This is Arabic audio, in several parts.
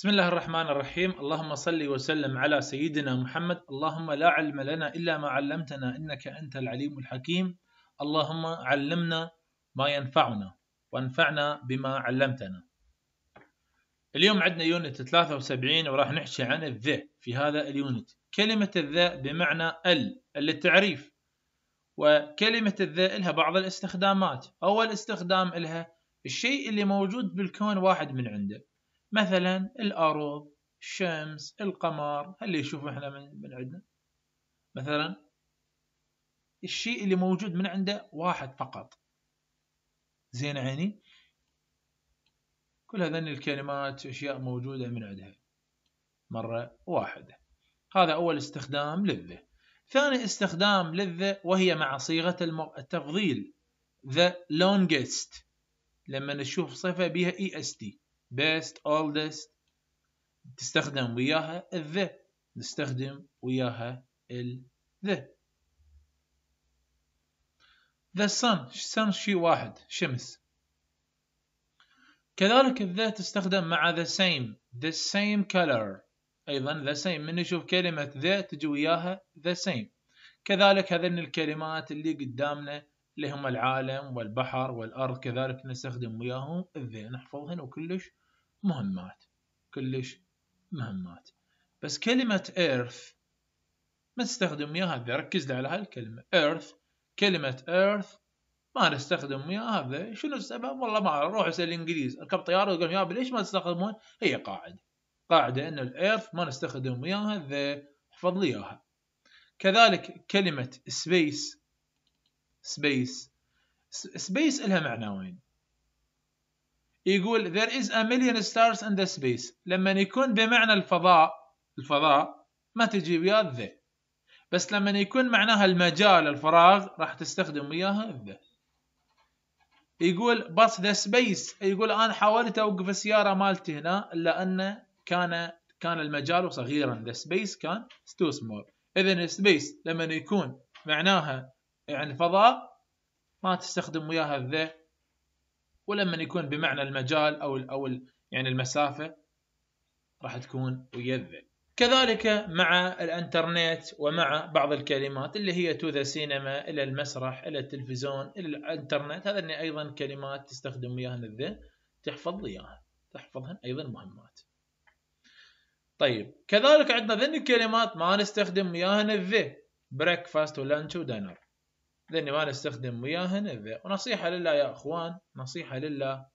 بسم الله الرحمن الرحيم اللهم صل وسلم على سيدنا محمد اللهم لا علم لنا إلا ما علمتنا إنك أنت العليم الحكيم اللهم علمنا ما ينفعنا وانفعنا بما علمتنا اليوم عندنا يونت 73 وراح نحكي عن الذ في هذا اليونت كلمة الذ بمعنى ال للتعريف وكلمة الذ لها بعض الاستخدامات أول استخدام لها الشيء اللي موجود بالكون واحد من عنده مثلا الأرض الشمس القمر اللي يشوفه احنا من, من عندنا مثلا الشيء اللي موجود من عنده واحد فقط زين عيني كل هذين الكلمات أشياء موجودة من عندها مرة واحدة هذا أول استخدام للذه ثاني استخدام للذه وهي مع صيغة التفضيل the longest لما نشوف صفة بها EST best oldest تستخدم وياها the نستخدم وياها ال the the sun sun شيء واحد شمس كذلك the تستخدم مع the same the same color أيضا the same من نشوف كلمة the تجي وياها the same كذلك هذين الكلمات اللي قدامنا اللي هم العالم والبحر والأرض كذلك نستخدم وياهم اذن نحفظهن وكلش مهمات كلش مهمات بس كلمة earth ما تستخدم وياها هذا ركز لي على هالكلمة earth كلمة earth ما نستخدم وياها هذا شنو السبب والله ما اعرف روح اسال الانجليز اركب طياره وقام يابا ليش ما تستخدمون هي قاعده قاعده ان الايرث ما نستخدم وياها ذا احفظ لي اياها كذلك كلمه سبيس سبيس سبيس لها وين يقول there is a million stars in the space لما يكون بمعنى الفضاء الفضاء ما تجي وياه ذا بس لما يكون معناها المجال الفراغ راح تستخدم وياها ذا يقول بس ذا سبيس يقول انا حاولت اوقف السياره مالتي هنا الا انه كان كان المجال صغيرا ذا سبيس كان تو سمول اذا سبيس لما يكون معناها يعني فضاء ما تستخدم وياها الذا ولما يكون بمعنى المجال او او يعني المسافه راح تكون ويا الذا كذلك مع الانترنت ومع بعض الكلمات اللي هي تو ذا سينما الى المسرح الى التلفزيون الى الانترنت هذا ايضا كلمات تستخدم وياها الذا تحفظ وياها تحفظهن ايضا مهمات طيب كذلك عندنا ذن الكلمات ما نستخدم وياها الذا بريكفاست ولانش ودينر لاني ما نستخدم وياهن اذا ونصيحه لله يا اخوان نصيحه لله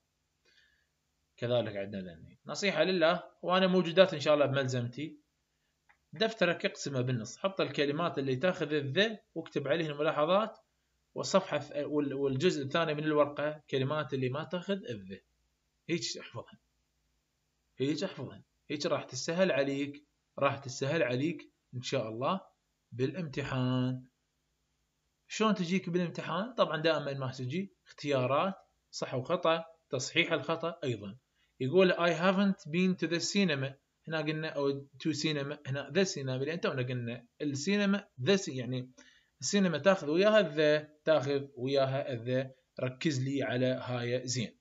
كذلك عندنا ذني نصيحه لله وانا موجودات ان شاء الله بملزمتي دفترك اقسمه بالنص حط الكلمات اللي تاخذ الذ واكتب عليه الملاحظات والصفحه والجزء الثاني من الورقه كلمات اللي ما تاخذ الذ هيك احفظهن هيك احفظهن هيك راح تسهل عليك راح تسهل عليك ان شاء الله بالامتحان شلون تجيك بالامتحان طبعا دائما ما تجي اختيارات صح وخطا تصحيح الخطا ايضا يقول I haven't been to the cinema هنا قلنا او to cinema هنا the cinema لان يعني تونا قلنا السينما the يعني السينما تاخذ وياها the تاخذ وياها the ركز لي على هاي زين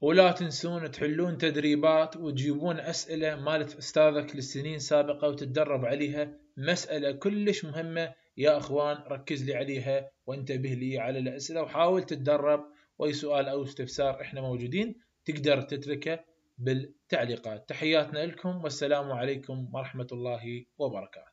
ولا تنسون تحلون تدريبات وتجيبون أسئلة مالت أستاذك للسنين السابقة وتتدرب عليها مسألة كلش مهمة يا اخوان ركز لي عليها وانتبه لي على الاسئله وحاول تتدرب واي سؤال او استفسار احنا موجودين تقدر تتركه بالتعليقات تحياتنا لكم والسلام عليكم ورحمه الله وبركاته